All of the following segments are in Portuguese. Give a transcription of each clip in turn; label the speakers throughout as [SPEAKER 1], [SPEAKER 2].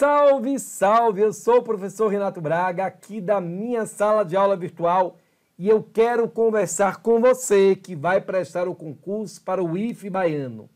[SPEAKER 1] Salve, salve! Eu sou o professor Renato Braga, aqui da minha sala de aula virtual, e eu quero conversar com você que vai prestar o concurso para o IFE Baiano.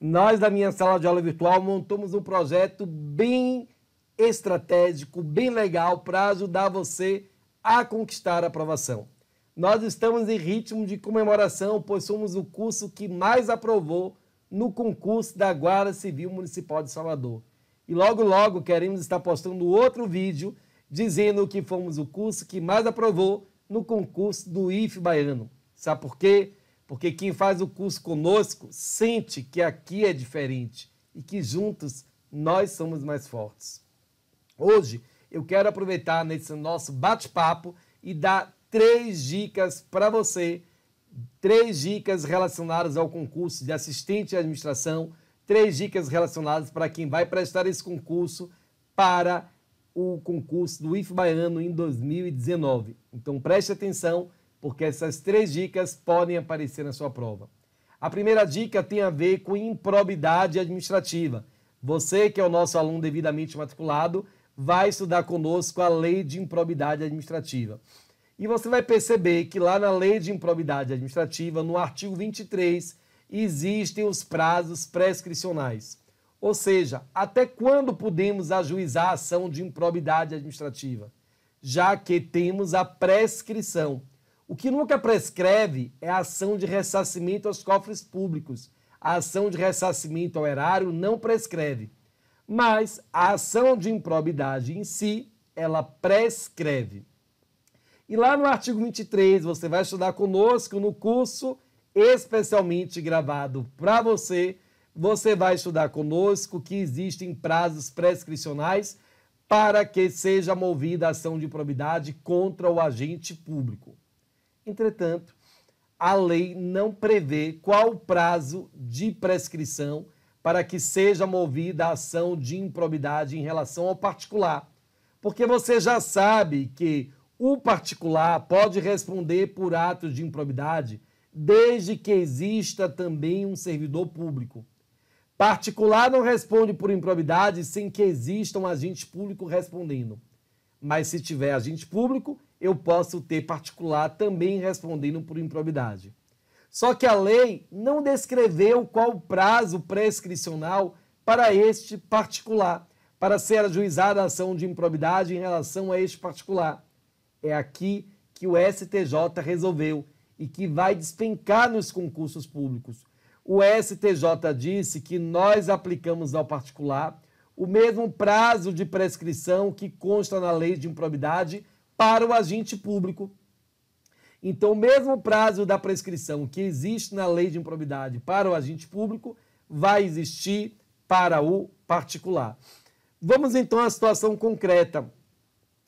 [SPEAKER 1] Nós, da minha sala de aula virtual, montamos um projeto bem estratégico, bem legal, para ajudar você a conquistar a aprovação. Nós estamos em ritmo de comemoração, pois somos o curso que mais aprovou no concurso da Guarda Civil Municipal de Salvador. E logo, logo queremos estar postando outro vídeo dizendo que fomos o curso que mais aprovou no concurso do IF Baiano. Sabe por quê? Porque quem faz o curso conosco sente que aqui é diferente e que juntos nós somos mais fortes. Hoje eu quero aproveitar nesse nosso bate-papo e dar três dicas para você, três dicas relacionadas ao concurso de assistente de administração três dicas relacionadas para quem vai prestar esse concurso para o concurso do IF Baiano em 2019. Então preste atenção, porque essas três dicas podem aparecer na sua prova. A primeira dica tem a ver com improbidade administrativa. Você, que é o nosso aluno devidamente matriculado, vai estudar conosco a Lei de Improbidade Administrativa. E você vai perceber que lá na Lei de Improbidade Administrativa, no artigo 23, existem os prazos prescricionais. Ou seja, até quando podemos ajuizar a ação de improbidade administrativa? Já que temos a prescrição. O que nunca prescreve é a ação de ressarcimento aos cofres públicos. A ação de ressarcimento ao erário não prescreve. Mas a ação de improbidade em si, ela prescreve. E lá no artigo 23, você vai estudar conosco no curso especialmente gravado para você. Você vai estudar conosco que existem prazos prescricionais para que seja movida a ação de probidade contra o agente público. Entretanto, a lei não prevê qual o prazo de prescrição para que seja movida a ação de improbidade em relação ao particular, porque você já sabe que o particular pode responder por atos de improbidade desde que exista também um servidor público. Particular não responde por improbidade sem que exista um agente público respondendo. Mas se tiver agente público, eu posso ter particular também respondendo por improbidade. Só que a lei não descreveu qual o prazo prescricional para este particular, para ser ajuizada a ação de improbidade em relação a este particular. É aqui que o STJ resolveu e que vai despencar nos concursos públicos. O STJ disse que nós aplicamos ao particular o mesmo prazo de prescrição que consta na lei de improbidade para o agente público. Então, o mesmo prazo da prescrição que existe na lei de improbidade para o agente público vai existir para o particular. Vamos então à situação concreta.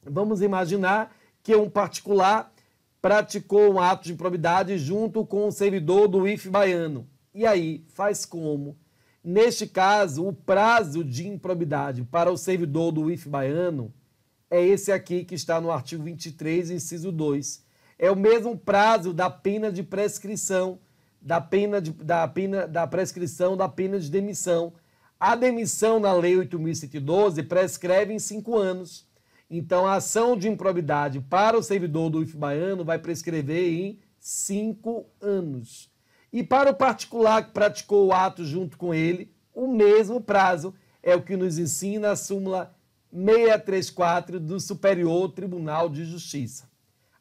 [SPEAKER 1] Vamos imaginar que um particular praticou um ato de improbidade junto com um servidor do IF baiano. E aí, faz como? Neste caso, o prazo de improbidade para o servidor do IF baiano é esse aqui que está no artigo 23, inciso 2. É o mesmo prazo da pena de prescrição, da pena, de, da pena da prescrição da pena de demissão. A demissão na Lei 8.112 prescreve em cinco anos. Então, a ação de improbidade para o servidor do IF baiano vai prescrever em cinco anos. E para o particular que praticou o ato junto com ele, o mesmo prazo é o que nos ensina a súmula 634 do Superior Tribunal de Justiça.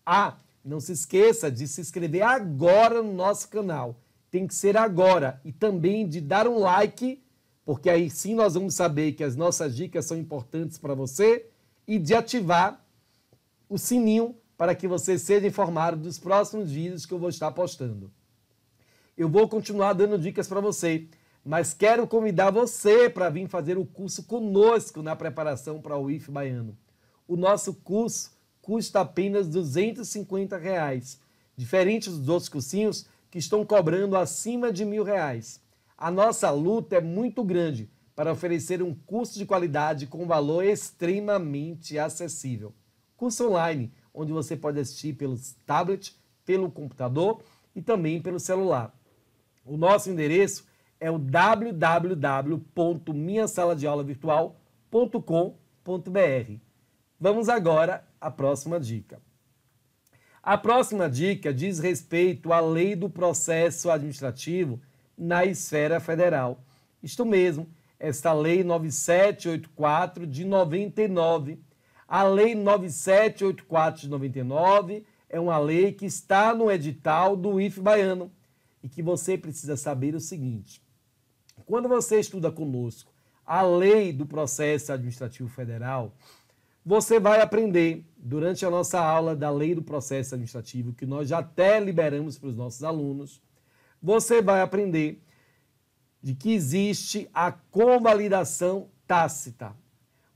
[SPEAKER 1] Ah, não se esqueça de se inscrever agora no nosso canal. Tem que ser agora e também de dar um like, porque aí sim nós vamos saber que as nossas dicas são importantes para você e de ativar o sininho para que você seja informado dos próximos vídeos que eu vou estar postando. Eu vou continuar dando dicas para você, mas quero convidar você para vir fazer o curso conosco na preparação para o IF Baiano. O nosso curso custa apenas R$ 250, reais, diferente dos outros cursinhos que estão cobrando acima de mil reais. A nossa luta é muito grande para oferecer um curso de qualidade com valor extremamente acessível. Curso online, onde você pode assistir pelo tablet, pelo computador e também pelo celular. O nosso endereço é o www.minhasaladeaulavirtual.com.br. Vamos agora à próxima dica. A próxima dica diz respeito à lei do processo administrativo na esfera federal. Isto mesmo, esta Lei 9784 de 99. A Lei 9784 de 99 é uma lei que está no edital do IF baiano e que você precisa saber o seguinte: quando você estuda conosco a lei do processo administrativo federal, você vai aprender durante a nossa aula da lei do processo administrativo, que nós já até liberamos para os nossos alunos, você vai aprender de que existe a convalidação tácita.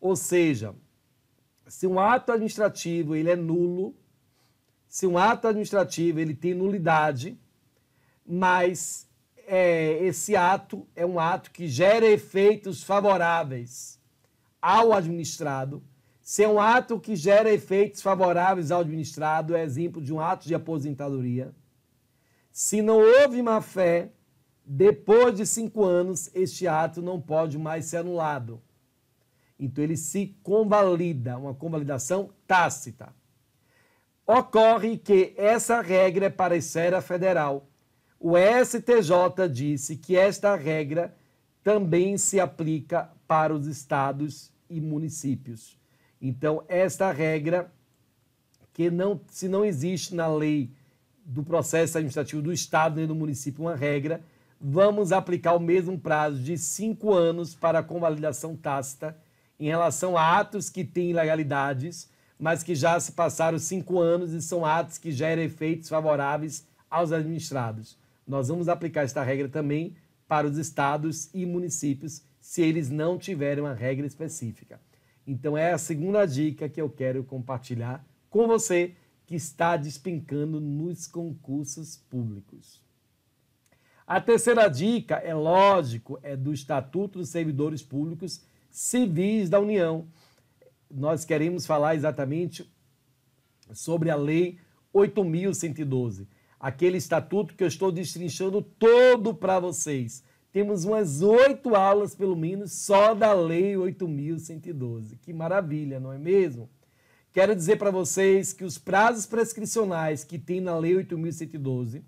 [SPEAKER 1] Ou seja, se um ato administrativo ele é nulo, se um ato administrativo ele tem nulidade, mas é, esse ato é um ato que gera efeitos favoráveis ao administrado. Se é um ato que gera efeitos favoráveis ao administrado, é exemplo de um ato de aposentadoria. Se não houve má fé, depois de cinco anos, este ato não pode mais ser anulado. Então ele se convalida, uma convalidação tácita. Ocorre que essa regra é para a esfera federal. O STJ disse que esta regra também se aplica para os estados e municípios. Então, esta regra, que não, se não existe na lei do processo administrativo do estado nem do município uma regra, vamos aplicar o mesmo prazo de cinco anos para a convalidação tácita em relação a atos que têm ilegalidades, mas que já se passaram cinco anos e são atos que geram efeitos favoráveis aos administrados. Nós vamos aplicar esta regra também para os estados e municípios, se eles não tiverem uma regra específica. Então, é a segunda dica que eu quero compartilhar com você que está despencando nos concursos públicos. A terceira dica, é lógico, é do Estatuto dos Servidores Públicos Civis da União. Nós queremos falar exatamente sobre a Lei 8.112, aquele estatuto que eu estou destrinchando todo para vocês. Temos umas oito aulas, pelo menos, só da Lei 8.112. Que maravilha, não é mesmo? Quero dizer para vocês que os prazos prescricionais que tem na Lei 8.112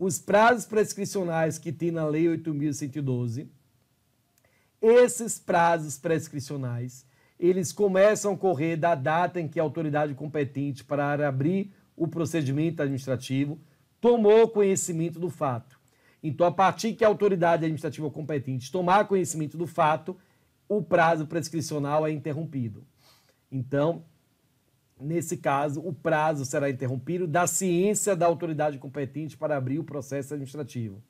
[SPEAKER 1] os prazos prescricionais que tem na Lei 8.112, esses prazos prescricionais, eles começam a correr da data em que a autoridade competente para abrir o procedimento administrativo tomou conhecimento do fato. Então, a partir que a autoridade administrativa competente tomar conhecimento do fato, o prazo prescricional é interrompido. Então, Nesse caso, o prazo será interrompido da ciência da autoridade competente para abrir o processo administrativo.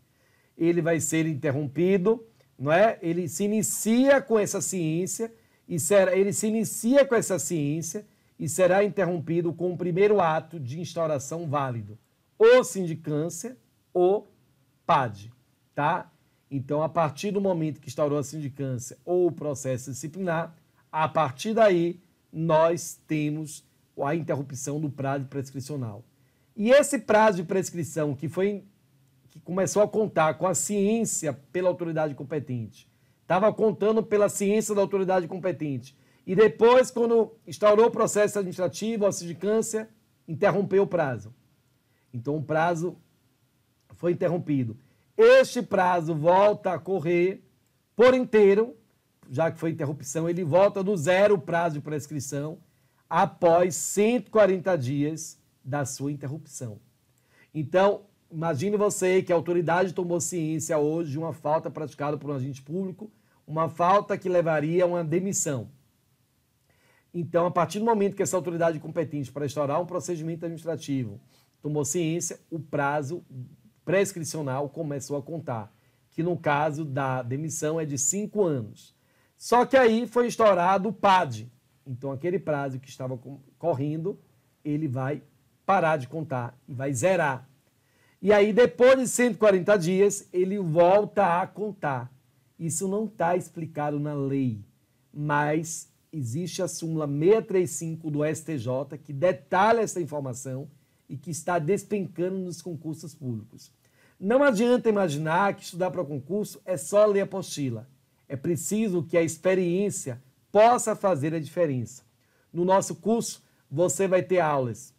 [SPEAKER 1] Ele vai ser interrompido, não é? Ele se inicia com essa ciência e será, ele se inicia com essa ciência e será interrompido com o primeiro ato de instauração válido, ou sindicância ou PAD, tá? Então, a partir do momento que instaurou a sindicância ou o processo disciplinar, a partir daí nós temos a interrupção do prazo prescricional. E esse prazo de prescrição que foi que começou a contar com a ciência pela autoridade competente, estava contando pela ciência da autoridade competente. E depois, quando instaurou o processo administrativo, a sindicância interrompeu o prazo. Então, o prazo foi interrompido. Este prazo volta a correr por inteiro, já que foi interrupção, ele volta do zero o prazo de prescrição após 140 dias da sua interrupção. Então, imagine você que a autoridade tomou ciência hoje de uma falta praticada por um agente público, uma falta que levaria a uma demissão. Então, a partir do momento que essa autoridade competente para instaurar um procedimento administrativo tomou ciência, o prazo prescricional começou a contar, que no caso da demissão é de cinco anos. Só que aí foi instaurado o PAD, então, aquele prazo que estava correndo, ele vai parar de contar e vai zerar. E aí, depois de 140 dias, ele volta a contar. Isso não está explicado na lei, mas existe a súmula 635 do STJ que detalha essa informação e que está despencando nos concursos públicos. Não adianta imaginar que estudar para concurso é só ler apostila. É preciso que a experiência possa fazer a diferença. No nosso curso, você vai ter aulas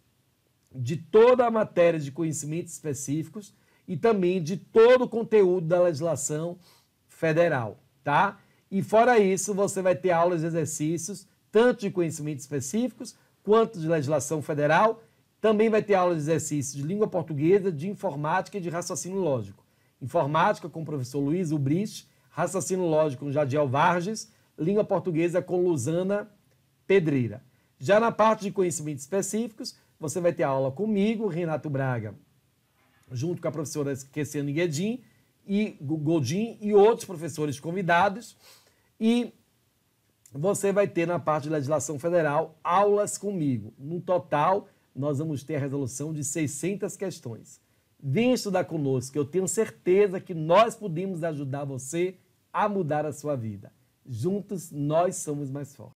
[SPEAKER 1] de toda a matéria de conhecimentos específicos e também de todo o conteúdo da legislação federal, tá? E fora isso, você vai ter aulas de exercícios, tanto de conhecimentos específicos quanto de legislação federal. Também vai ter aulas de exercícios de língua portuguesa, de informática e de raciocínio lógico. Informática com o professor Luiz Ubrich, raciocínio lógico com Jadiel Varges língua portuguesa com Luzana Pedreira. Já na parte de conhecimentos específicos, você vai ter aula comigo, Renato Braga, junto com a professora Kessiane Guedin e Godin e outros professores convidados. E você vai ter na parte de legislação federal aulas comigo. No total, nós vamos ter a resolução de 600 questões. Venha estudar conosco, eu tenho certeza que nós podemos ajudar você a mudar a sua vida juntos nós somos mais fortes.